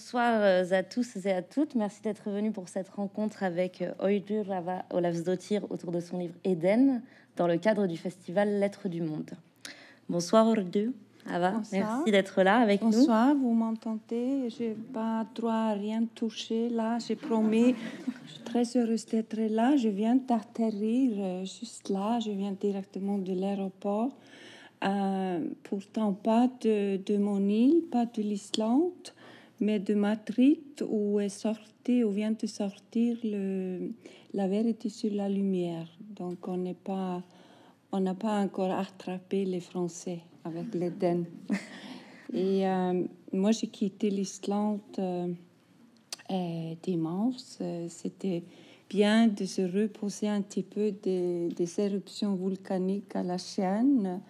Bonsoir euh, à tous et à toutes. Merci d'être venu pour cette rencontre avec euh, Oydur Rava Olafsdottir autour de son livre Eden dans le cadre du festival Lettres du Monde. Bonsoir Oydur. Ava, merci d'être là avec nous. Bonsoir, vous m'entendez Je n'ai pas droit à rien toucher là, j'ai promis. je suis très heureuse d'être là. Je viens d'atterrir euh, juste là, je viens directement de l'aéroport. pourtant, pas de, de, mon île, pas de l'Islande. Mais de Madrid, où est sorti, où vient de sortir le, la vérité sur la lumière. Donc on n'est pas, on n'a pas encore attrapé les Français avec l'Éden. Et euh, moi, j'ai quitté l'Islande euh, euh dimanche. Euh, c'était bien de se reposer un petit peu des, des éruptions volcaniques à la chaîne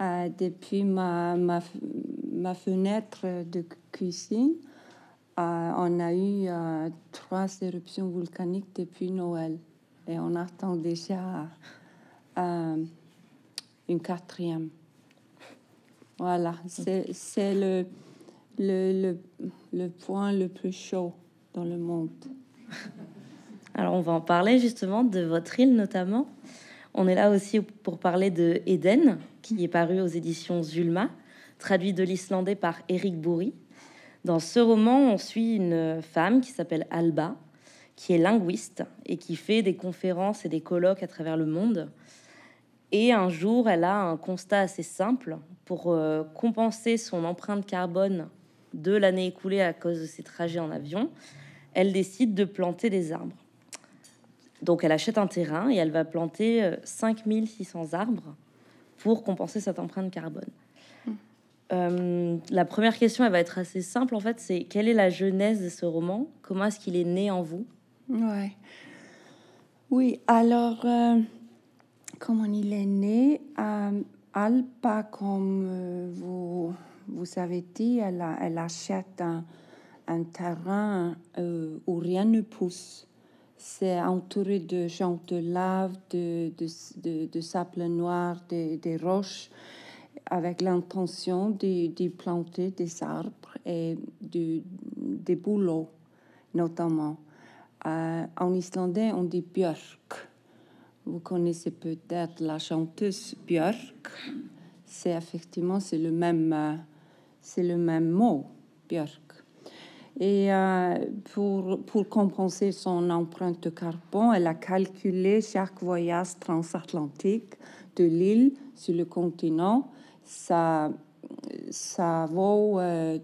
euh, depuis ma, ma, ma, fenêtre de cuisine. Euh, on a eu euh, trois éruptions volcaniques depuis Noël et on attend déjà une quatrième. Voilà, c'est le, le, le, le point le plus chaud dans le monde. Alors on va en parler justement de votre île notamment. On est là aussi pour parler de Eden qui est paru aux éditions Zulma, traduit de l'islandais par Eric Bourri. Dans ce roman, on suit une femme qui s'appelle Alba, qui est linguiste et qui fait des conférences et des colloques à travers le monde. Et un jour, elle a un constat assez simple pour euh, compenser son empreinte carbone de l'année écoulée à cause de ses trajets en avion. Elle décide de planter des arbres. Donc elle achète un terrain et elle va planter 5600 euh, arbres pour compenser cette empreinte carbone. Hmm. Euh, la première question, elle va être assez simple en fait, c'est quelle est la genèse de ce roman Comment est-ce qu'il est né en vous ouais. Oui, alors, euh, comment il est né à euh, Alpa, comme vous, vous avez dit, elle, elle achète un terrain où rien ne pousse c'est entouré de gens de lave, de, de, de, sable noir, des, roches, avec l'intention d'y planter des arbres et des bouleaux, notamment. Euh, en islandais, on dit björk. Vous connaissez peut-être la chanteuse Björk. C'est effectivement c'est le même euh, c'est le même mot, Björk. Et euh, pour, pour compenser son empreinte de carbone, elle a calculé chaque voyage transatlantique de l'île sur le continent. Ça, ça vaut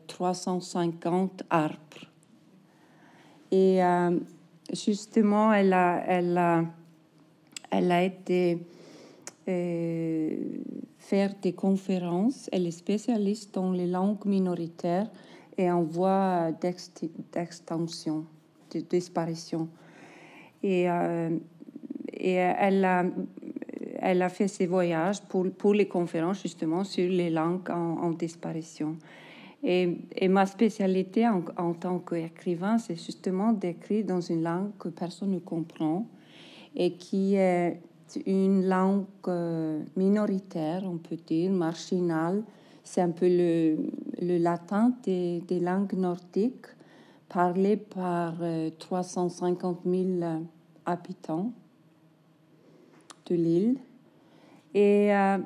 350 euh, arbres. Et euh, justement, elle a, elle a, elle a été faire des conférences. Elle est spécialiste dans les langues minoritaires et en voie euh, d'extinction, de disparition. Et, euh, et euh, elle, a, elle a fait ses voyages pour, les conférences justement sur les langues en, en disparition. Et, et, ma spécialité en, en tant qu'écrivain, c'est justement d'écrire dans une langue que personne ne comprend et qui est une langue minoritaire, on peut dire, marginale, c'est un peu le, le latin des, des, langues nordiques parlées par 350 euh, 000 euh, habitants de l'île. Et euh,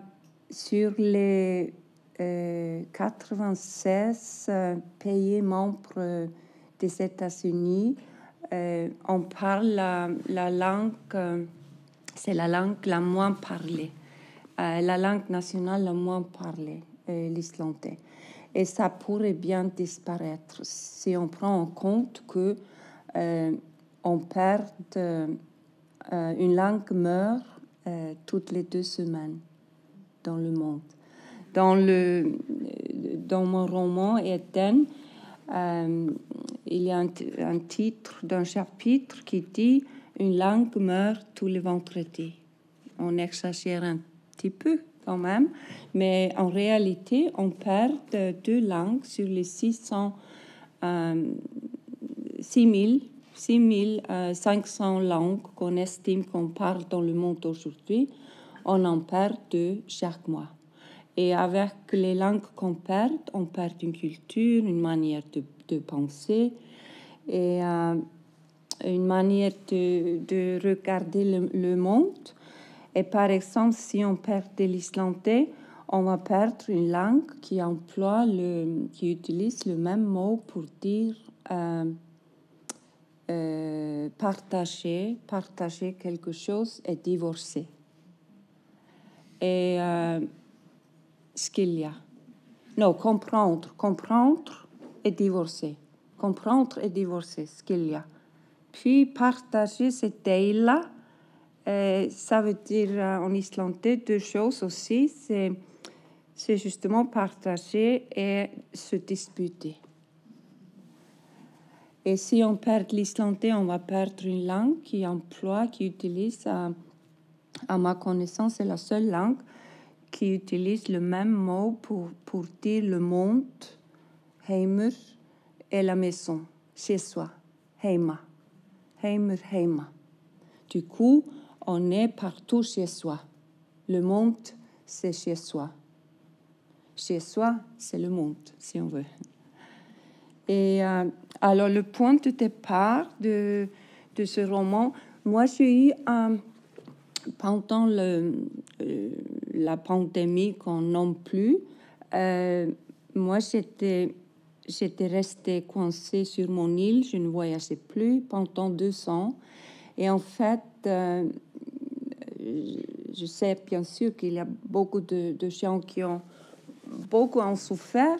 sur les 96 pays membres des États-Unis, on parle la langue, c'est la langue la moins parlée, la langue nationale la moins parlée. Euh, l'islandais. Et ça pourrait bien disparaître si on prend en compte que euh, on perd euh, une langue meurt toutes les deux semaines dans le monde. Dans le dans mon roman euh, il y a un, un titre d'un chapitre qui dit une langue meurt tous les vendredis. On exagère un petit peu, quand même, mais en réalité, on perd euh, deux langues sur les 600, euh, 6000 6500 euh, langues qu'on estime qu'on parle dans le monde aujourd'hui, on en perd deux chaque mois. Et avec les langues qu'on perd, on perd une culture, une manière de, penser et euh, une manière de, regarder le, monde et par exemple, si on perd de l'islandais, on va perdre une langue qui emploie le, qui utilise le même mot pour dire euh, euh, partager, partager quelque chose et divorcer. Et euh, ce qu'il y a. Non, comprendre, comprendre et divorcer. Comprendre et divorcer, ce qu'il y a. Puis partager cette là euh, ça veut dire euh, en islandais deux choses aussi. C'est, c'est justement partager et se disputer. Et si on perd l'islandais, on va perdre une langue qui emploie, qui utilise, euh, à, ma connaissance, c'est la seule langue qui utilise le même mot pour, pour dire le monde, heimur, et la maison, chez soi, heima. Heimur, heima. Du coup, on est partout chez soi. Le monde, c'est chez soi. Chez soi, c'est le monde, si on veut. Et euh, alors, le point de départ de, de ce roman, moi, j'ai eu un... Euh, pendant le, euh, la pandémie qu'on n'en plus, moi, j'étais j'étais restée coincée sur mon île, je ne voyageais plus pendant deux ans. Et en fait, je sais bien sûr qu'il y a beaucoup de, gens qui ont beaucoup en souffert,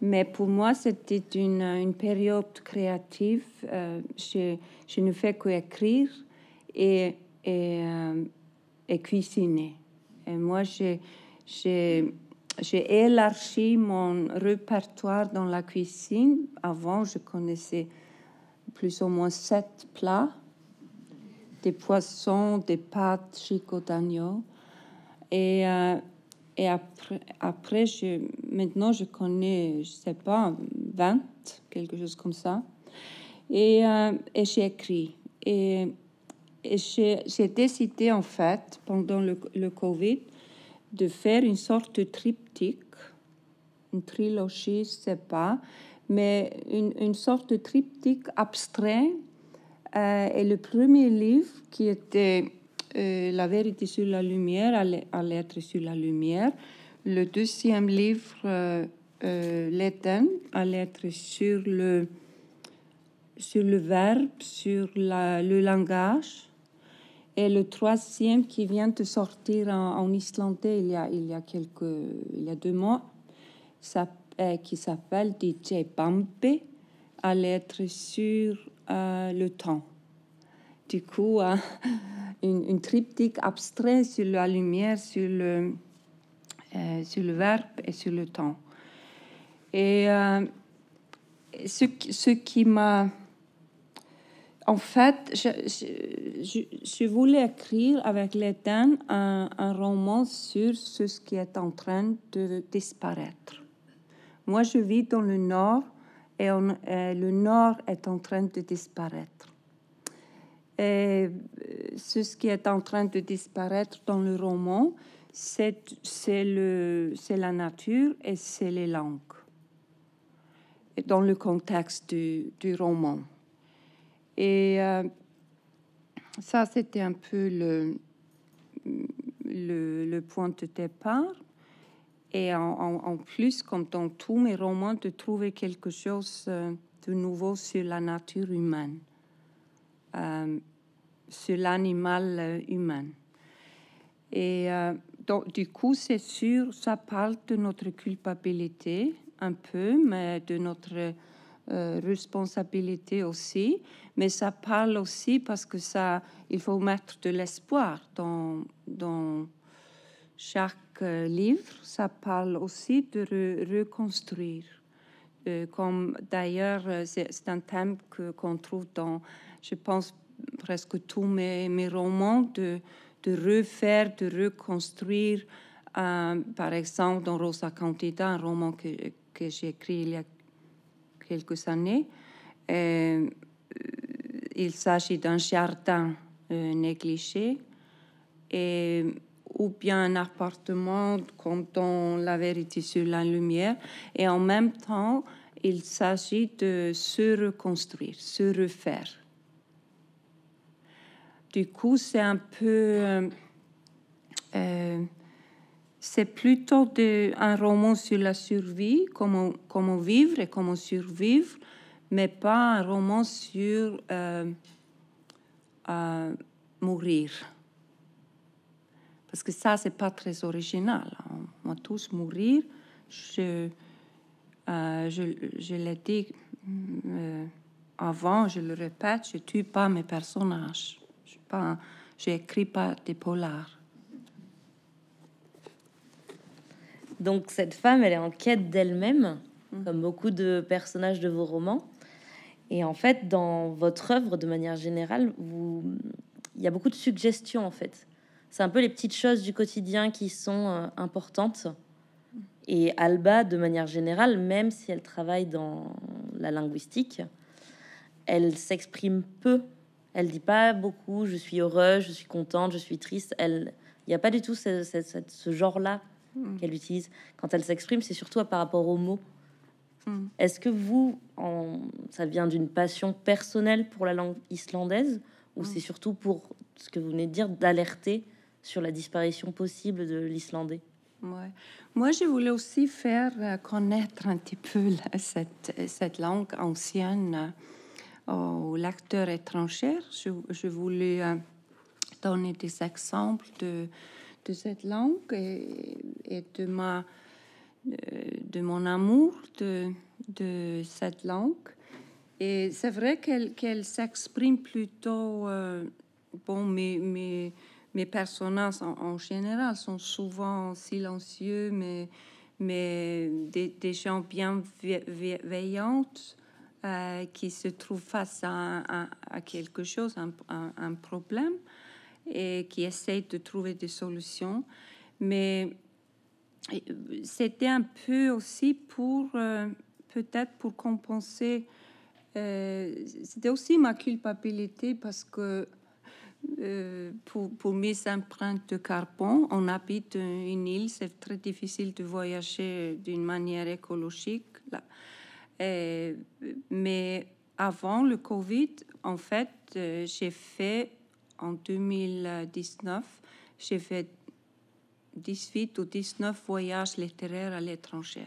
mais pour moi, c'était une, une, période créative. Euh, je, je, ne fais qu'écrire et, et, euh, et, cuisiner. Et moi, j'ai élargi mon répertoire dans la cuisine. Avant, je connaissais plus ou moins sept plats des poissons, des pâtes chicotagno. Et, euh, et après, après je, maintenant, je connais, je sais pas, 20, quelque chose comme ça. Et, euh, j'ai écrit. Et, j'ai décidé, en fait, pendant le, le, Covid, de faire une sorte de triptyque, une trilogie, je sais pas, mais une, une sorte de triptyque abstrait euh, et le premier livre qui était euh, La vérité sur la lumière, à l'être sur la lumière. Le deuxième livre, euh, L'éteint », à être sur le, sur le verbe, sur la, le langage. Et le troisième qui vient de sortir en, islandais il y a, il y a quelques, il y a deux mois, qui s'appelle DJ Pampe, à être sur euh, le temps. Du coup, euh, une, triptyque abstrait sur la lumière, sur le, euh, sur le verbe et sur le temps. Et ce, ce qui m'a... En fait, je, je, voulais écrire avec l'étain un, un roman sur ce qui est en train de disparaître. Moi, je vis dans le nord et euh, le Nord est en train de disparaître. Et euh, ce qui est en train de disparaître dans le roman, c'est la nature et c'est les langues, et dans le contexte du, du roman. Et euh, ça, c'était un peu le, le, le, point de départ. Et en, plus, comme dans tous mes romans, de trouver quelque chose euh, de nouveau sur la nature humaine, euh, sur l'animal euh, humain. Et donc, du coup, c'est sûr, ça parle de notre culpabilité un peu, mais de notre responsabilité aussi. Mais ça parle aussi parce que ça, il faut mettre de l'espoir dans, dans chaque euh, livre, ça parle aussi de reconstruire. Euh, comme d'ailleurs, euh, c'est un thème qu'on trouve dans, je pense, presque tous mes, mes romans, de, de, refaire, de reconstruire. par exemple, dans Rosa Candida, un roman que, que j'ai écrit il y a quelques années, il s'agit d'un jardin négligé. Et ou bien un appartement comme dans « la vérité sur la lumière. Et en même temps, il s'agit de se reconstruire, se refaire. Du coup, c'est un peu... Euh, c'est plutôt un roman sur la survie, comment, comment vivre et comment survivre, mais pas un roman sur euh, euh, mourir. Parce que ça, c'est pas très original. On va tous mourir. Je, euh, je, l'ai dit euh, avant, je le répète, je tue pas mes personnages. Je pas, j'écris pas des polars. Donc cette femme, elle est en quête d'elle-même, mm. comme beaucoup de personnages de vos romans. Et en fait, dans votre œuvre, de manière générale, vous... il y a beaucoup de suggestions en fait c'est un peu les petites choses du quotidien qui sont euh, importantes. Et Alba, de manière générale, même si elle travaille dans la linguistique, elle s'exprime peu. Elle dit pas beaucoup. Je suis heureuse, je suis contente, je suis triste. Elle, il n'y a pas du tout ce, ce, ce, genre-là mm. qu'elle utilise. Quand elle s'exprime, c'est surtout par rapport aux mots. Mm. Est-ce que vous, en... ça vient d'une passion personnelle pour la langue islandaise, ou mm. c'est surtout pour ce que vous venez de dire d'alerter sur la disparition possible de l'islandais. Moi, je voulais aussi faire euh, connaître un petit peu cette, langue ancienne euh, aux lecteurs étrangers. Je, voulais euh, donner des exemples de, cette langue et, de, ma, de, mon amour de, cette langue. Et c'est vrai qu'elle s'exprime plutôt... bon, mais mes personnages en, général sont souvent silencieux, mais, mais des, des gens bien euh, qui se trouvent face à, à, quelque chose, un, un, problème, et qui essayent de trouver des solutions. Mais euh, c'était un peu aussi pour, euh, peut-être pour compenser, euh, c'était aussi ma culpabilité parce que euh, pour, pour, mes empreintes de carbone. On habite une île, c'est très difficile de voyager d'une manière écologique. Là. Euh, mais avant le Covid, en fait, euh, j'ai fait en 2019, j'ai fait 18 ou 19 voyages littéraires à l'étranger.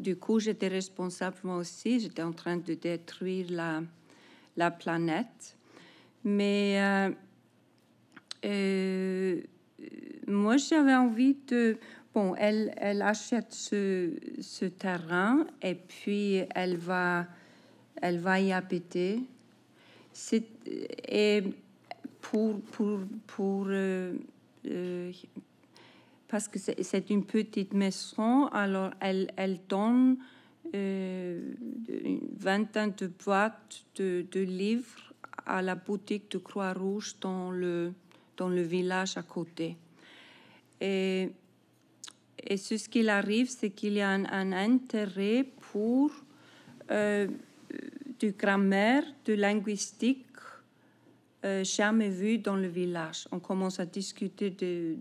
Du coup, j'étais responsable moi aussi, j'étais en train de détruire la, la planète. Mais euh, euh, moi, j'avais envie de... Bon, elle, elle achète ce, ce, terrain et puis elle va, elle va y habiter. C'est, et pour... pour, pour euh, parce que c'est, une petite maison, alors elle, elle donne une vingtaine de boîtes de, de livres à la boutique de Croix-Rouge dans le, dans le village à côté. Et, et ce qu'il arrive, c'est qu'il y a un, intérêt pour euh, du grammaire, de linguistique euh, jamais vu dans le village. On commence à discuter de,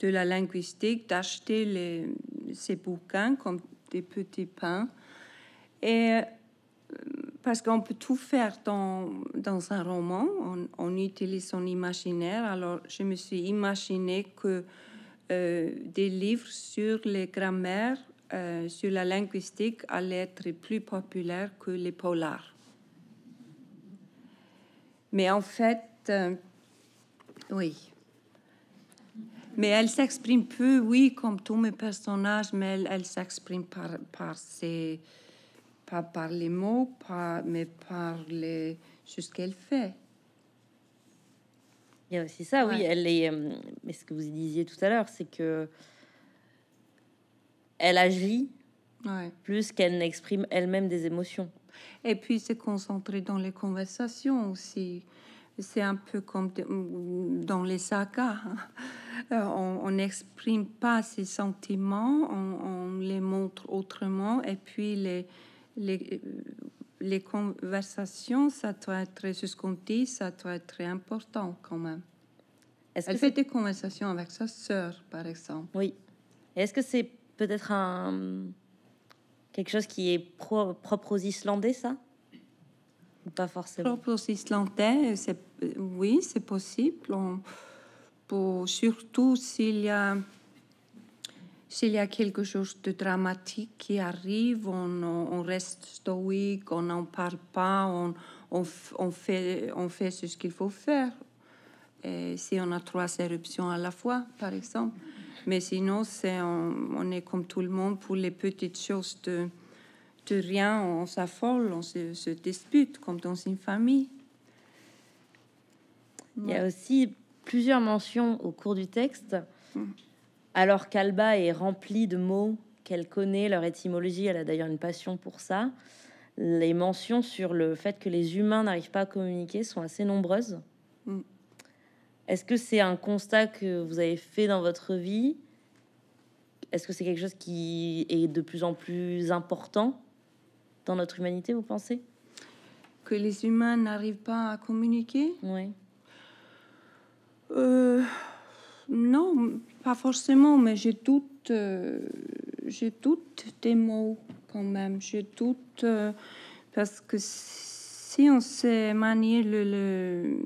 de, la linguistique, d'acheter ces bouquins comme des petits pains. Et parce qu'on peut tout faire dans, dans un roman, on, utilise son imaginaire. Alors, je me suis imaginé que euh, des livres sur les grammaires, euh, sur la linguistique, allaient être plus populaires que les polars. Mais en fait, euh, oui. Mais elle s'exprime peu, oui, comme tous mes personnages, mais elle, elle s'exprime par, par ses pas par les mots, pas, mais par les, ce qu'elle fait. Il aussi ça, oui. Elle est, euh, mais ce que vous disiez tout à l'heure, c'est que elle agit plus qu'elle n'exprime elle-même des émotions. Et puis se concentrer dans les conversations aussi. C'est un peu comme dans les sagas. Euh, on n'exprime pas ses sentiments, on, on, les montre autrement, et puis les, les, euh, les conversations, ça doit être ce qu'on dit, ça doit être important quand même. Est-ce Elle fait des conversations avec sa sœur, par exemple. Oui. Est-ce que c'est peut-être un quelque chose qui est propre aux Islandais, ça Pas forcément. Propre aux Islandais, c'est oui, c'est possible. On, pour, surtout s'il y a s'il y a quelque chose de dramatique qui arrive, on, on reste stoïque, on n'en parle pas, on, on, on, fait, on fait ce qu'il faut faire. Et si on a trois éruptions à la fois, par exemple. Mais sinon, c'est, on, on, est comme tout le monde pour les petites choses de, de rien, on s'affole, on se, se, dispute comme dans une famille. Il y a aussi plusieurs mentions au cours du texte mm. Alors qu'Alba est remplie de mots qu'elle connaît, leur étymologie, elle a d'ailleurs une passion pour ça, les mentions sur le fait que les humains n'arrivent pas à communiquer sont assez nombreuses. Mm. Est-ce que c'est un constat que vous avez fait dans votre vie Est-ce que c'est quelque chose qui est de plus en plus important dans notre humanité, vous pensez Que les humains n'arrivent pas à communiquer Oui. pas forcément, mais j'ai toutes, euh, j'ai toutes des mots quand même. J'ai toutes, euh, parce que si on sait manier le,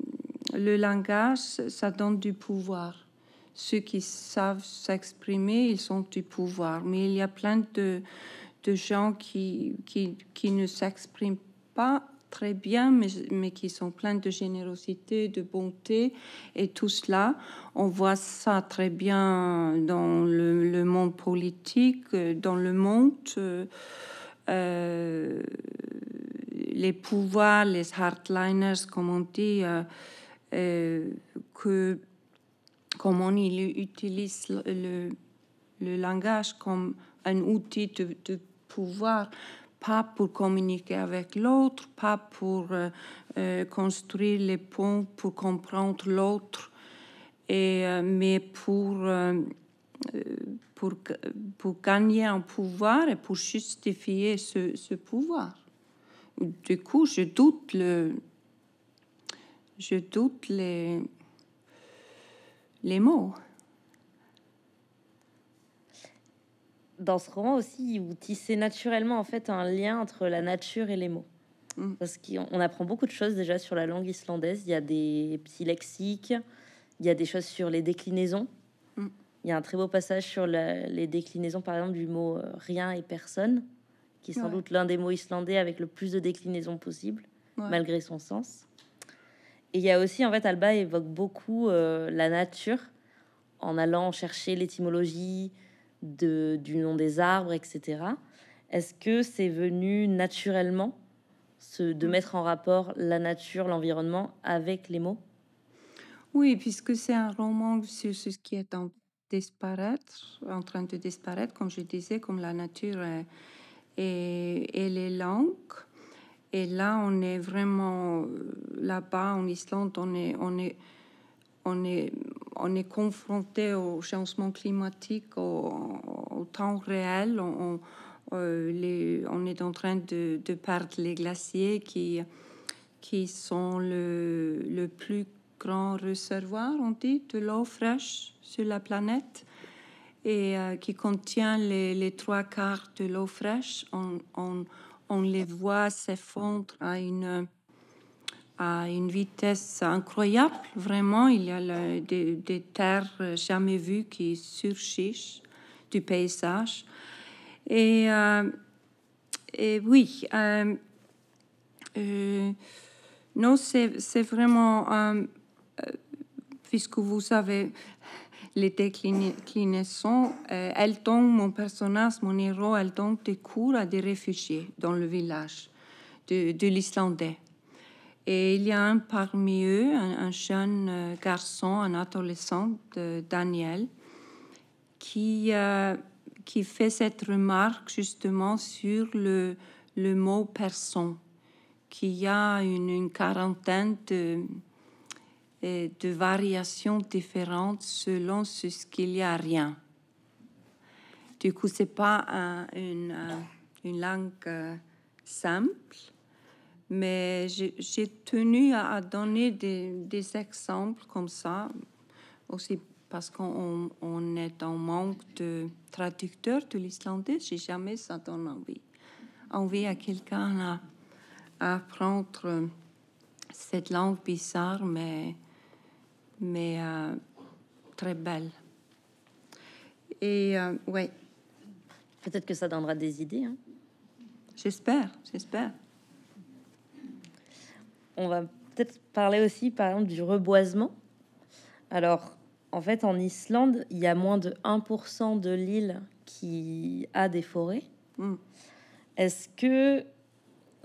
le, langage, ça donne du pouvoir. Ceux qui savent s'exprimer, ils ont du pouvoir. Mais il y a plein de, de gens qui, qui, qui ne s'expriment pas très bien, mais, mais qui sont pleins de générosité, de bonté et tout cela. On voit ça très bien dans le, monde politique, dans le monde. Euh, euh, les pouvoirs, les hardliners, comme on dit, euh, que comment ils utilisent le, langage comme un outil de pouvoir pas pour communiquer avec l'autre, pas pour euh, euh, construire les ponts, pour comprendre l'autre, et, euh, mais pour, pour, pour, gagner un pouvoir et pour justifier ce, ce pouvoir. Du coup, je doute le, je doute les, les mots. dans ce roman aussi, vous tissez naturellement en fait un lien entre la nature et les mots. Mm. Parce qu'on apprend beaucoup de choses déjà sur la langue islandaise. Il y a des petits lexiques, il y a des choses sur les déclinaisons. Mm. Il y a un très beau passage sur les déclinaisons, par exemple, du mot euh, rien et personne, qui est sans doute l'un des mots islandais avec le plus de déclinaisons possible, malgré son sens. Et il y a aussi, en fait, Alba évoque beaucoup euh, la nature en allant chercher l'étymologie, de, du nom des arbres, etc. Est-ce que c'est venu naturellement ce, de mettre en rapport la nature, l'environnement avec les mots Oui, puisque c'est un roman sur ce qui est en disparaître, en train de disparaître, comme je disais, comme la nature et, et les langues. Et là, on est vraiment euh, là-bas en Islande, on est, on est, on est, on est confronté au changement climatique, au, temps réel. Euh, on, est en train de, perdre les glaciers qui, qui sont le, plus grand réservoir, on dit, de l'eau fraîche sur la planète et euh, qui contient les, trois quarts de l'eau fraîche. On, on les voit s'effondrer à une à une vitesse incroyable. Vraiment, il y a des, terres jamais vues qui surchichent du paysage. Et, euh, et oui, euh, euh, non, c'est vraiment, puisque vous savez, les déclinaisons, elle tombe mon personnage, mon héros, elle donne des cours à des réfugiés dans le village de l'Islandais. Et il y a un parmi eux, un, jeune euh, garçon, un adolescent, Daniel, qui, euh, qui fait cette remarque justement sur le, le mot person, qu'il y a une, quarantaine de, euh, de variations différentes selon ce qu'il y a rien. Du coup, ce c'est pas une, une langue simple. Mais j'ai tenu à, donner des, des, exemples comme ça, aussi parce qu'on est en manque de traducteurs de l'islandais. Si jamais ça donne envie, envie à quelqu'un à, à, apprendre euh, cette langue bizarre, mais, mais euh, très belle. Et euh, ouais. Peut-être que ça donnera des idées. Hein. J'espère, j'espère on va peut-être parler aussi, par exemple, du reboisement. Alors, en fait, en Islande, il y a moins de 1% de l'île qui a des forêts. Hmm. Est-ce que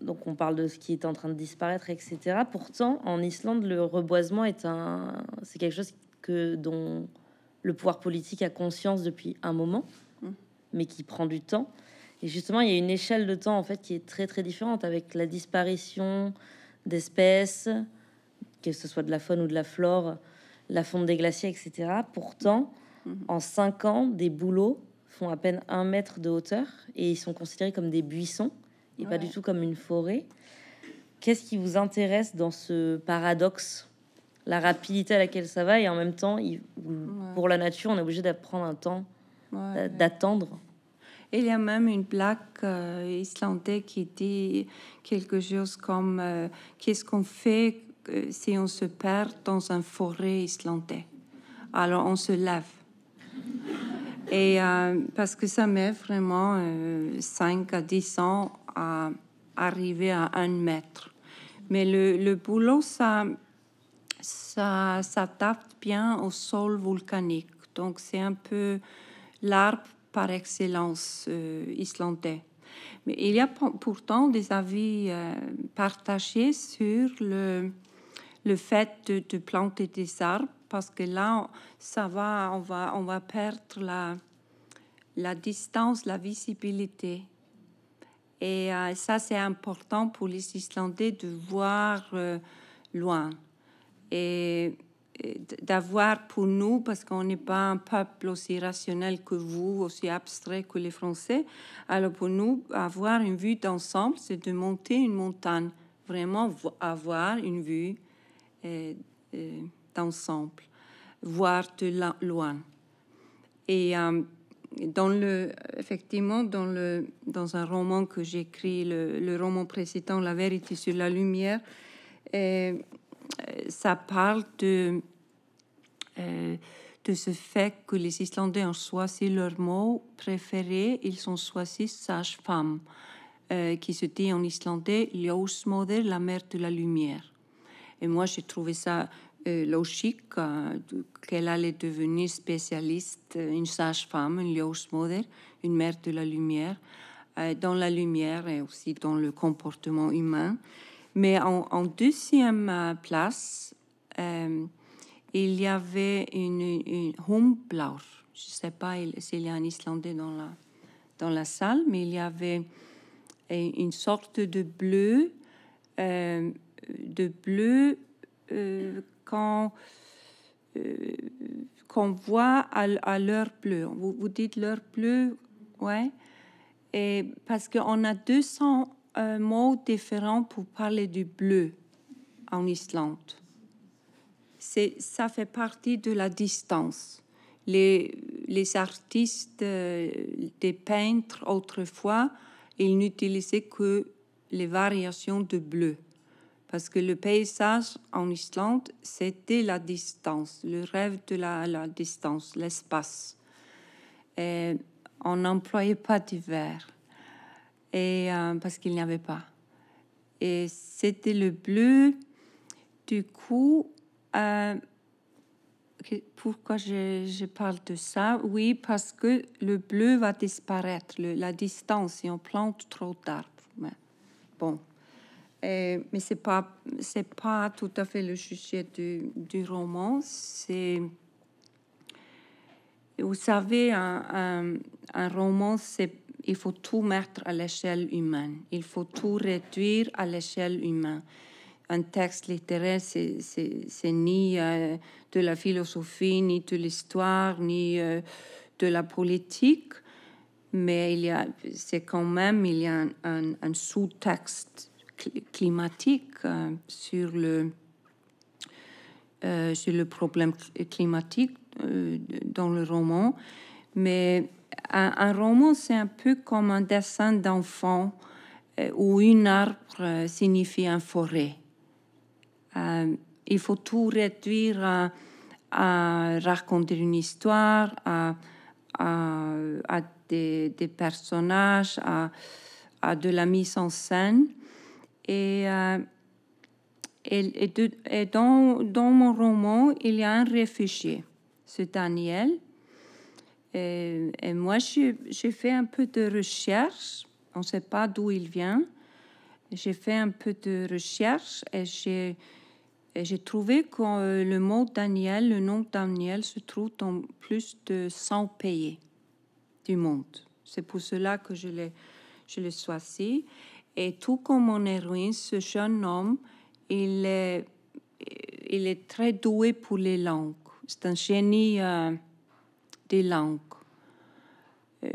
donc on parle de ce qui est en train de disparaître, etc. Pourtant, en Islande, le reboisement est un, c'est quelque chose que dont le pouvoir politique a conscience depuis un moment, hmm. mais qui prend du temps. Et justement, il y a une échelle de temps en fait qui est très très différente avec la disparition d'espèces, que ce soit de la faune ou de la flore, la fonte des glaciers, etc. Pourtant, mhm. en cinq ans, des bouleaux font à peine un mètre de hauteur et ils sont considérés comme des buissons et pas du tout comme une forêt. Qu'est-ce qui vous intéresse dans ce paradoxe La rapidité à laquelle ça va et en même temps, pour la nature, on est obligé d'apprendre un temps, d'attendre il y a même une plaque euh, islandaise qui dit quelque chose comme euh, Qu'est-ce qu'on fait euh, si on se perd dans un forêt islandais Alors on se lève. Et parce que ça met vraiment 5 à 10 ans à arriver à un mètre. Mais le, le boulot, ça, ça s'adapte bien au sol volcanique. Donc c'est un peu l'arbre par excellence euh, islandais. Mais il y a pourtant des avis euh, partagés sur le, le fait de, planter des arbres parce que là, ça va, on va, on va perdre la, la distance, la visibilité. Et euh, ça, c'est important pour les Islandais de voir loin. Et d'avoir pour nous, parce qu'on n'est pas un peuple aussi rationnel que vous, aussi abstrait que les Français, alors pour nous, avoir une vue d'ensemble, c'est de monter une montagne, vraiment avoir une vue euh, euh, d'ensemble, voir de loin. Et euh, dans le, effectivement, dans, le, dans un roman que j'écris, le, le roman précédent, La vérité sur la lumière, et ça parle de, euh, de ce fait que les Islandais ont choisi leur mot préféré, ils ont choisi sage-femme, euh, qui se dit en islandais Ljósmóðir, la mère de la lumière. Et moi, j'ai trouvé ça euh, logique qu'elle allait devenir spécialiste, une sage-femme, une Ljósmóðir, une mère de la lumière, dans la lumière et aussi dans le comportement humain. Mais en, deuxième euh, place, euh, il y avait une, une Humblaur. Je ne sais pas s'il y a un Islandais dans la, dans la salle, mais il y avait euh, une sorte de bleu, de bleu euh, qu'on voit à, à l'heure bleue. Vous, vous dites l'heure bleue, ouais. Et parce qu'on a 200 un mot différent pour parler du bleu en Islande. C'est, ça fait partie de la distance. Les, les artistes, les euh, des peintres autrefois, ils n'utilisaient que les variations de bleu. Parce que le paysage en Islande, c'était la distance, le rêve de la, distance, l'espace. Et on n'employait pas du vert. Euh, parce qu'il n'y avait pas. Et c'était le bleu. Du coup, euh, pourquoi je, parle de ça Oui, parce que le bleu va disparaître, la distance, et on plante trop d'arbres. Mais bon, mais c'est pas, c'est pas tout à fait le sujet du, du roman. C'est, vous savez, un, un, un roman, c'est il faut tout mettre à l'échelle humaine. Il faut tout réduire à l'échelle humaine. Un texte littéraire, c'est ni euh, de la philosophie, ni de l'histoire, ni euh, de la politique, mais il y a, c'est quand même, il y a un, sous-texte climatique euh, sur le sur le problème climatique dans le roman, mais un, roman, c'est un peu comme un dessin d'enfant euh, où une arbre euh, signifie un forêt. Euh, il faut tout réduire à, raconter une histoire, à, des, personnages, à, de la mise en scène. Et, dans, mon roman, il y a un réfugié, c'est Daniel, et, moi, j'ai fait un peu de recherche. On ne sait pas d'où il vient. J'ai fait un peu de recherche et j'ai trouvé que euh, le mot Daniel, le nom Daniel, se trouve dans plus de 100 pays du monde. C'est pour cela que je l'ai choisi. Et tout comme mon héroïne, ce jeune homme, il est, il est très doué pour les langues. C'est un génie. Euh, des langues, euh,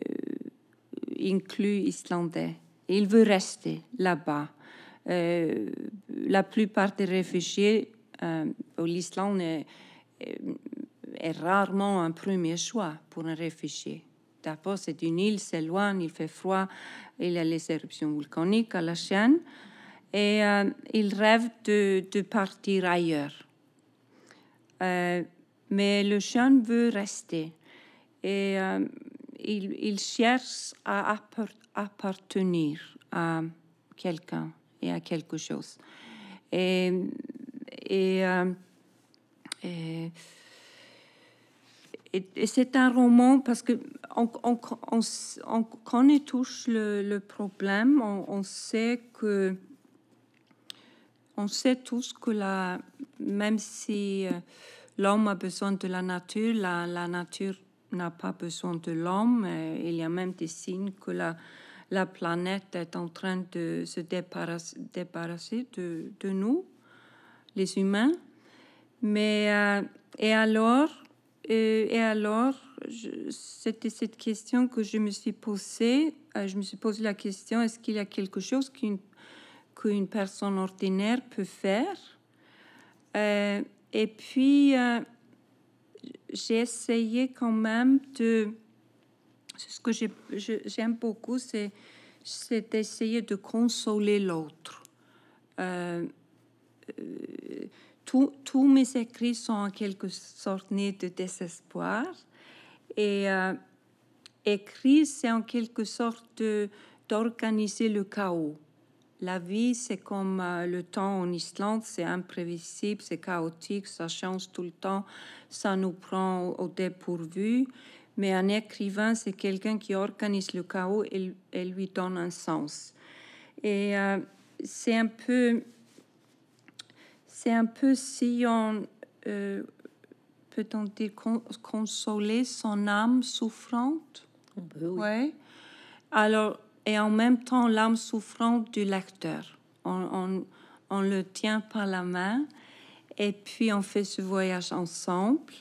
inclus islandais. Il veut rester là-bas. Euh, la plupart des réfugiés euh, l'Islande est, rarement un premier choix pour un réfugié. D'abord, c'est une île, c'est loin, il fait froid, il y a les éruptions volcaniques à la chaîne, et euh, il rêve de, partir ailleurs. Euh, mais le chien veut rester et euh, il, cherche à appartenir à quelqu'un et à quelque chose. Et, et, euh, et, c'est un roman parce que on, on, le, problème, on, sait que on sait tous que la, même si euh, l'homme a besoin de la nature, la, la nature n'a pas besoin de l'homme. Il y a même des signes que la, la planète est en train de se débarrasser, débarrasser de, nous, les humains. Mais, euh, et alors, euh, et alors c'était cette question que je me suis posée. Euh, je me suis posé la question, est-ce qu'il y a quelque chose qu'une qu'une personne ordinaire peut faire Et puis, j'ai essayé quand même de... Ce que j'aime beaucoup, c'est d'essayer de consoler l'autre. Euh, euh, tous mes écrits sont en quelque sorte nés de désespoir. Et euh, écrire, c'est en quelque sorte d'organiser le chaos. La vie, c'est comme euh, le temps en Islande, c'est imprévisible, c'est chaotique, ça change tout le temps, ça nous prend au dépourvu. Mais un écrivain, c'est quelqu'un qui organise le chaos et, lui donne un sens. Et euh, c'est un peu, c'est un peu si on euh, peut-on dire consoler son âme souffrante. oui. Ouais. Alors et en même temps l'âme souffrante du lecteur. On, on, on, le tient par la main et puis on fait ce voyage ensemble.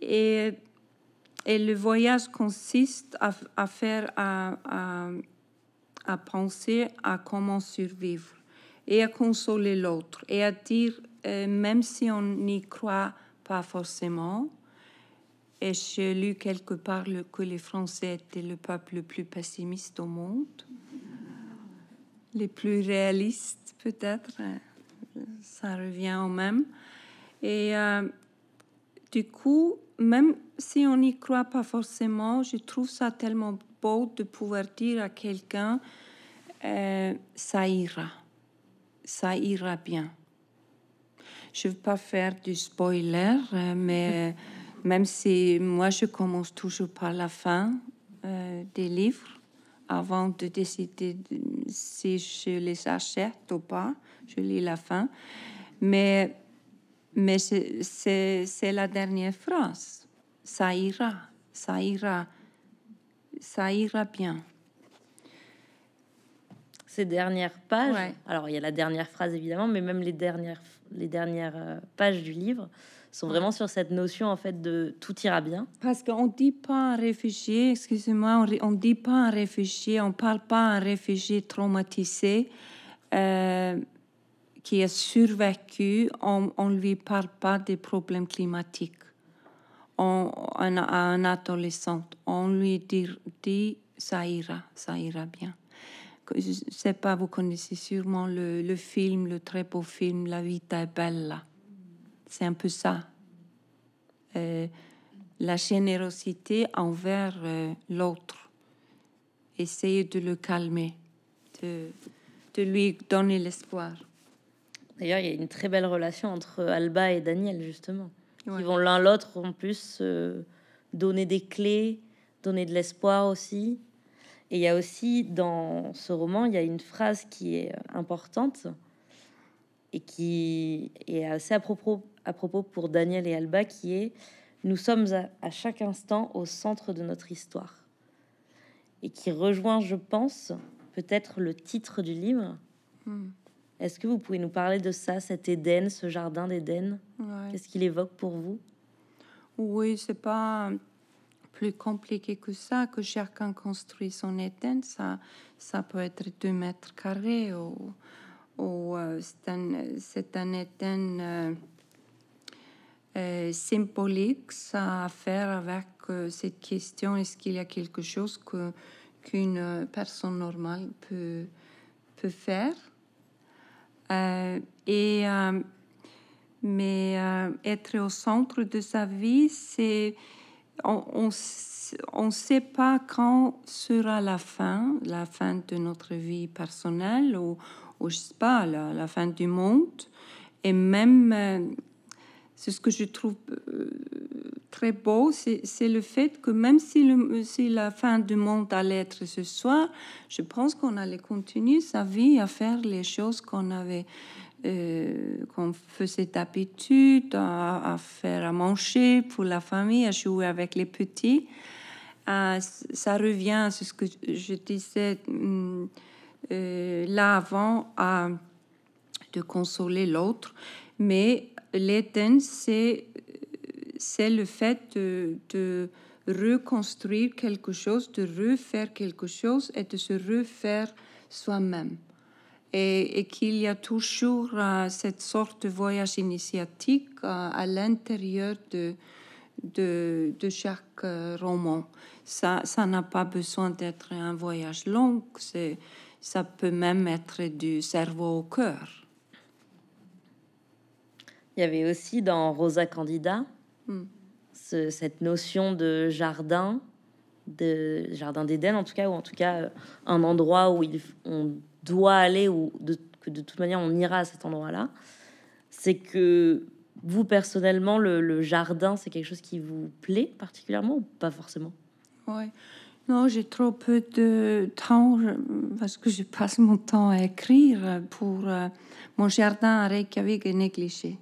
Et, et le voyage consiste à, à faire, à, à, penser à comment survivre et à consoler l'autre et à dire, euh, même si on n'y croit pas forcément, et j'ai lu quelque part que les Français étaient le peuple le plus pessimiste au monde, les plus réalistes peut-être, ça revient au même. Et euh, du coup, même si on n'y croit pas forcément, je trouve ça tellement beau de pouvoir dire à quelqu'un, euh, ça ira, ça ira bien. Je ne veux pas faire du spoiler, euh, mais... même si moi je commence toujours par la fin euh, des livres avant de décider si je les achète ou pas. Je lis la fin. Mais, mais c'est la dernière phrase. Ça ira, ça ira, ça ira bien. Ces dernières pages, alors il y a la dernière phrase évidemment, mais même les dernières, les dernières euh, pages du livre, sont vraiment sur cette notion en fait de tout ira bien. Parce qu'on dit pas un réfugié, excusez-moi, on, ne dit pas un réfugié, on parle pas un réfugié traumatisé euh, qui a survécu, on, on lui parle pas des problèmes climatiques. On, un adolescent, on lui dit, dit ça ira, ça ira bien je sais pas, vous connaissez sûrement le, film, le très beau film La Vita est bella. C'est un peu ça. Euh, la générosité envers euh, l'autre. Essayer de le calmer, de, lui donner l'espoir. D'ailleurs, il y a une très belle relation entre Alba et Daniel, justement. Ils vont l'un l'autre, en plus, euh, donner des clés, donner de l'espoir aussi. Et il y a aussi, dans ce roman, il y a une phrase qui est importante et qui est assez à propos à propos pour Daniel et Alba qui est Nous sommes à, chaque instant au centre de notre histoire. Et qui rejoint, je pense, peut-être le titre du livre. Hmm. Est-ce que vous pouvez nous parler de ça, cet Éden, ce jardin d'Éden Qu'est-ce qu'il évoque pour vous Oui, c'est pas plus compliqué que ça, que chacun construit son Éden. Ça, ça peut être deux mètres carrés ou, euh, c'est un, Éden. Euh, euh, symbolique ça a à faire avec euh, cette question est-ce qu'il y a quelque chose que qu'une euh, personne normale peut peut faire et mais être au centre de sa vie c'est on, on sait pas quand sera la fin, la fin de notre vie personnelle ou, ou je sais pas, la, la fin du monde. Et même c'est ce que je trouve euh, très beau, c'est le fait que même si, le, si la fin du monde allait être ce soir, je pense qu'on allait continuer sa vie à faire les choses qu'on avait, euh, qu'on faisait d'habitude, à, à, faire à manger pour la famille, à jouer avec les petits. Ah, ça revient à ce que je disais euh, là avant, à de consoler l'autre, mais L'Éden, c'est, le fait de, reconstruire quelque chose, de refaire quelque chose et de se refaire soi-même. Et, et qu'il y a toujours euh, cette sorte de voyage initiatique euh, à l'intérieur de, de, de, chaque euh, roman. Ça, ça n'a pas besoin d'être un voyage long, ça peut même être du cerveau au cœur. Il y avait aussi dans Rosa Candida hmm. cette notion de jardin, de jardin d'Éden en tout cas, ou en tout cas euh, un endroit où il, on doit aller, ou de, que de toute manière on ira à cet endroit-là. C'est que vous personnellement, le, jardin, c'est quelque chose qui vous plaît particulièrement ou pas forcément Ouais. Non, j'ai trop peu de temps parce que je passe mon temps à écrire pour euh, mon jardin à Reykjavik est négligé.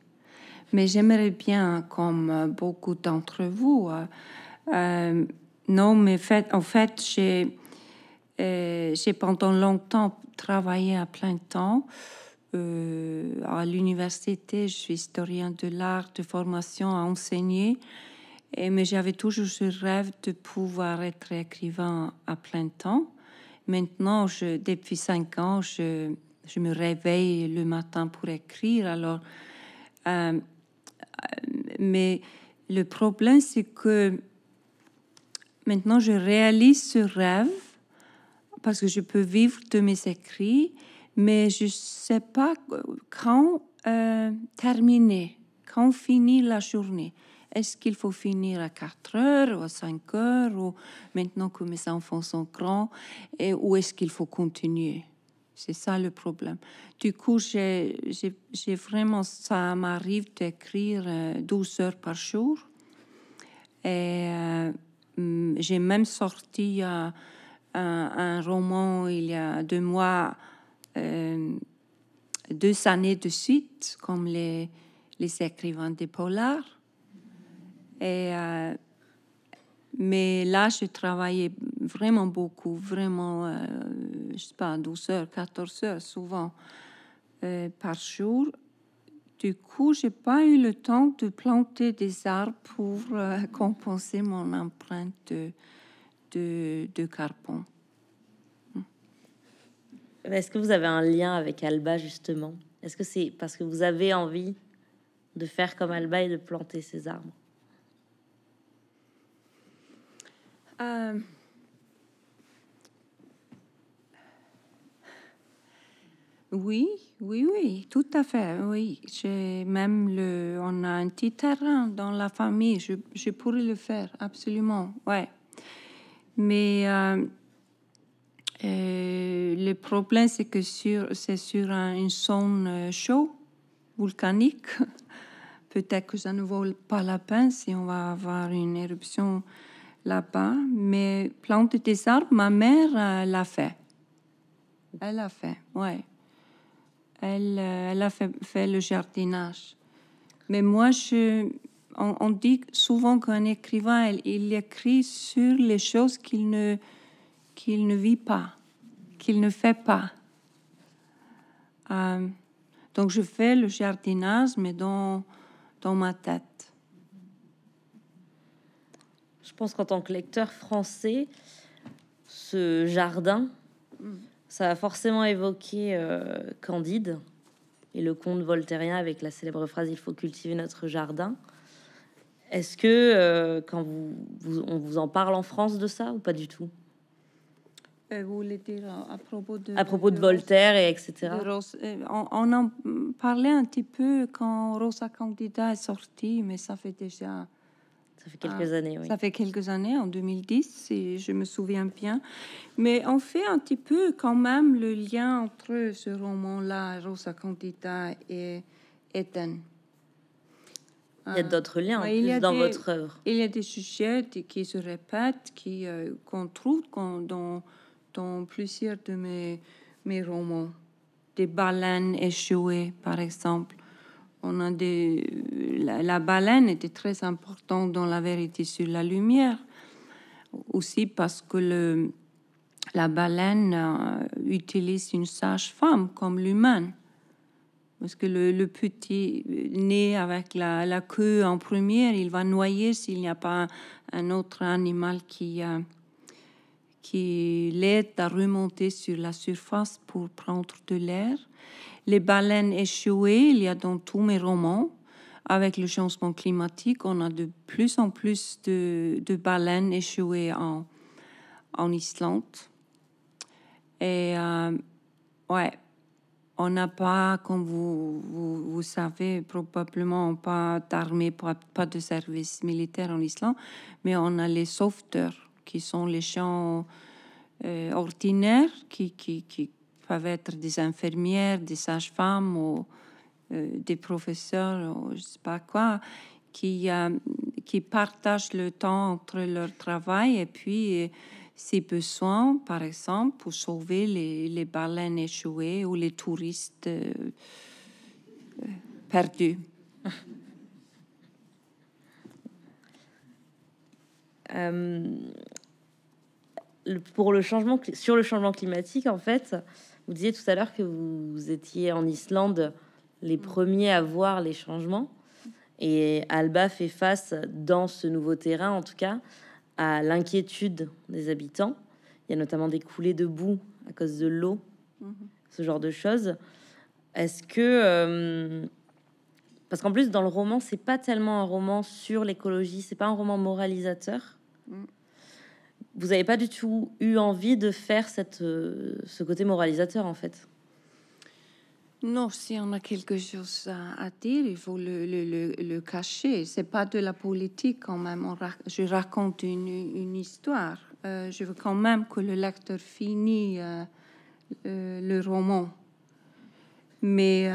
Mais j'aimerais bien, comme euh, beaucoup d'entre vous, euh, euh, non, mais fait, en fait, j'ai euh, pendant longtemps travaillé à plein temps. à l'université, je suis historien de l'art de formation à enseigner. Et, mais j'avais toujours ce rêve de pouvoir être écrivain à plein temps. Maintenant, je, depuis cinq ans, je, je me réveille le matin pour écrire. Alors, euh, mais le problème, c'est que maintenant, je réalise ce rêve parce que je peux vivre de mes écrits, mais je ne sais pas quand euh, terminer, quand finir la journée. Est-ce qu'il faut finir à 4 heures ou à 5 heures ou maintenant que mes enfants sont grands, et, ou est-ce qu'il faut continuer c'est ça le problème. Du coup, j'ai vraiment, ça m'arrive d'écrire 12 euh, heures par jour. Et euh, mm, j'ai même sorti euh, un, roman il y a deux mois, deux années de suite, comme les, les écrivains des polars. Et mais là, j'ai travaillé vraiment beaucoup, vraiment, euh, je sais pas, 12 heures, 14 heures souvent euh, par jour. Du coup, j'ai pas eu le temps de planter des arbres pour euh, compenser mon empreinte de, de, de carbone. Hmm. Est-ce que vous avez un lien avec Alba justement Est-ce que c'est parce que vous avez envie de faire comme Alba et de planter ces arbres Euh, oui, oui, oui, tout à fait. Oui, j'ai même le, on a un petit terrain dans la famille. Je, pourrais le faire, absolument. Ouais. Mais euh, euh, le problème, c'est que sur, c'est sur une zone chaude, volcanique. Peut-être que ça ne vaut pas la peine si on va avoir une éruption là-bas, mais planter des arbres, ma mère euh, l'a fait. Elle a fait, ouais. Elle, euh, a fait, le jardinage. Mais moi, je, on, dit souvent qu'un écrivain, il, il, écrit sur les choses qu'il ne, qu'il ne vit pas, qu'il ne fait pas. Euh, donc, je fais le jardinage, mais dans, dans ma tête pense qu'en tant que lecteur français, ce jardin, mm. ça a forcément évoqué euh, Candide et le conte voltairien avec la célèbre phrase Il faut cultiver notre jardin. Est-ce que euh, quand vous, vous, on vous en parle en France de ça ou pas du tout euh, vous voulez dire à propos de... À propos de, Voltaire, et etc. on, on, en parlait un petit peu quand Rosa Candida est sortie, mais ça fait déjà ça fait quelques ah, années, oui. Ça fait quelques années, en 2010, si je me souviens bien. Mais on fait un petit peu quand même le lien entre ce roman-là, Rosa Candida, et Ethan. Il y a ah. d'autres liens en plus dans votre œuvre. Il y a des sujets qui se répètent, qui euh, qu'on trouve dans, plusieurs de mes, mes romans. Des baleines échouées, par exemple on a des, la, baleine était très importante dans la vérité sur la lumière, aussi parce que le, la baleine euh, utilise une sage-femme comme l'humain. Parce que le, petit né avec la, la, queue en première, il va noyer s'il n'y a pas un autre animal qui, euh, qui l'aide à remonter sur la surface pour prendre de l'air les baleines échouées, il y a dans tous mes romans. Avec le changement climatique, on a de plus en plus de, baleines échouées en, en Islande. Et euh, ouais, on n'a pas, comme vous, vous, savez, probablement pas d'armée, pas, de service militaire en Islande, mais on a les sauveteurs, qui sont les gens euh, ordinaires qui, qui, qui, peuvent être des infirmières, des sages-femmes ou euh, des professeurs ou je sais pas quoi, qui, euh, qui partagent le temps entre leur travail et puis ses euh, besoins, par exemple, pour sauver les, les baleines échouées ou les touristes perdus. pour le changement, sur le changement climatique, en fait, vous disiez tout à l'heure que vous étiez en Islande les mm. premiers à voir les changements. Et Alba fait face, dans ce nouveau terrain en tout cas, à l'inquiétude des habitants. Il y a notamment des coulées de boue à cause de l'eau, mm-hmm. ce genre de choses. Est-ce que. Euh, parce qu'en plus, dans le roman, c'est pas tellement un roman sur l'écologie, c'est pas un roman moralisateur. Mm vous n'avez pas du tout eu envie de faire cette, euh, ce côté moralisateur, en fait. Non, si on a quelque chose à, dire, il faut le, le, le, le cacher. C'est pas de la politique quand même. je raconte une, une histoire. Euh, je veux quand même que le lecteur finisse euh, le roman. Mais,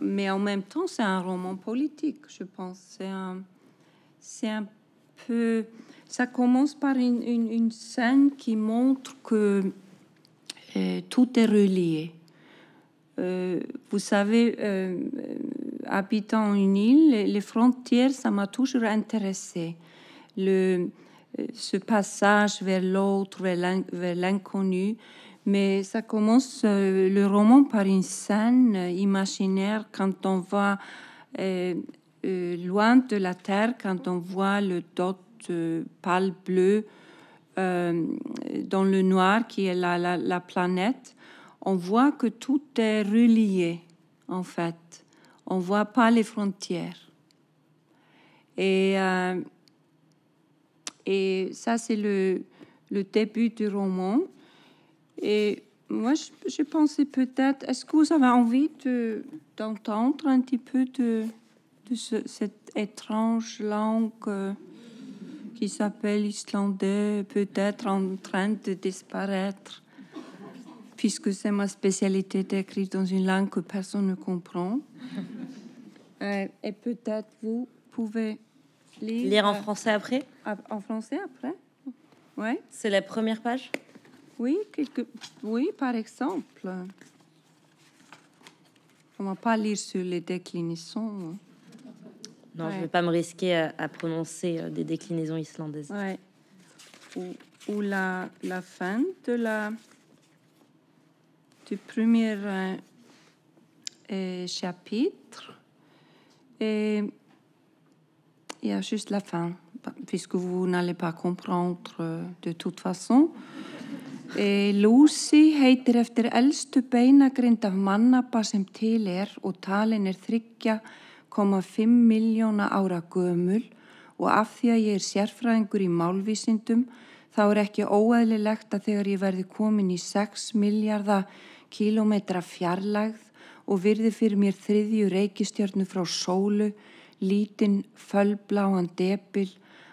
mais en même temps, c'est un roman politique, je pense. C'est un, un peu... Ça commence par une, une, scène qui montre que euh, tout est relié. Euh, vous savez, euh, habitant une île, les frontières, ça m'a toujours intéressé. Le, ce passage vers l'autre, vers l'inconnu. Mais ça commence le roman par une scène imaginaire quand on va loin de la Terre, quand on voit le dot pâle bleu euh, dans le noir qui est la, la, planète, on voit que tout est relié, en fait. On ne voit pas les frontières. Et, euh, et ça, c'est le, le, début du roman. Et moi, je, je pensais peut-être, est-ce que vous avez envie d'entendre un petit peu de, de cette étrange langue euh, qui s'appelle islandais peut être en train de disparaître, puisque c'est ma spécialité d'écrire dans une langue que personne ne comprend. Euh, et peut-être vous pouvez lire, euh, en français après En français après Oui. C'est la première page Oui, quelque... oui par exemple. On ne va pas lire sur les déclinaisons. Hein. Non, je ne vais pas me risquer à, prononcer euh, des déclinaisons islandaises. Ouais. Ou, ou la, la, fin de la du premier euh, euh, chapitre. Et il y a juste la fin, puisque vous n'allez pas comprendre de toute façon. Et Lucy heitir eftir elstu beinagrind af mannabba sem til er og er þryggja 1,5 miljóna ára gömul og af því að ég er sérfræðingur í málvísindum þá er ekki óæðilegt að þegar ég verði komin í 6 miljarda kílometra fjarlægð og virði fyrir mér þriðju reykistjörnu frá sólu, lítinn, fölbláan debil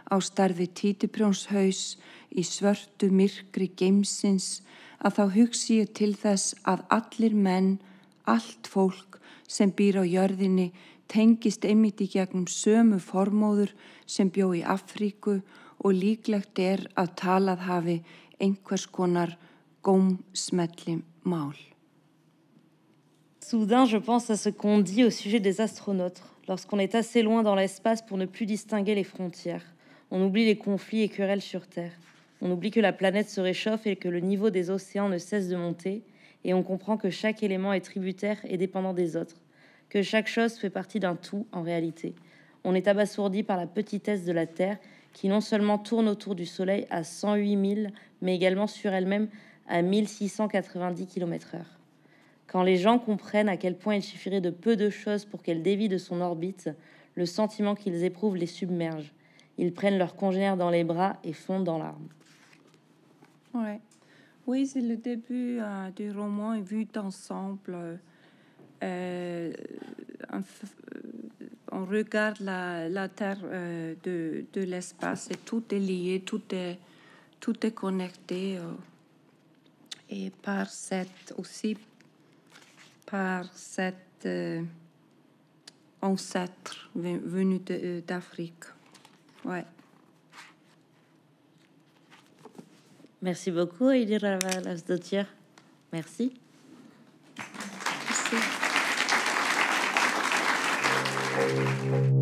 á starfi títiprjónshaus í svörtu myrkri geimsins að þá hugsi ég til þess að allir menn, allt fólk sem býr á jörðinni Soudain, je pense à ce qu'on dit au sujet des astronautes, lorsqu'on est assez loin dans l'espace pour ne plus distinguer les frontières. On oublie les conflits et querelles sur Terre. On oublie que la planète se réchauffe et que le niveau des océans ne cesse de monter, et on comprend que chaque élément est tributaire et dépendant des autres que chaque chose fait partie d'un tout en réalité. On est abasourdi par la petitesse de la Terre qui non seulement tourne autour du Soleil à 108 000, mais également sur elle-même à 1690 km/h. Quand les gens comprennent à quel point il suffirait de peu de choses pour qu'elle dévie de son orbite, le sentiment qu'ils éprouvent les submerge. Ils prennent leurs congénères dans les bras et fondent dans larmes. Ouais. Oui, c'est le début euh, du roman vu d'ensemble. Euh, euh, euh, on, regarde la, la Terre euh, de, de l'espace et tout est lié, tout est, tout est connecté. et par cette aussi, par cet ancêtre venu d'Afrique. Ouais. Merci beaucoup, la dire Merci. thank you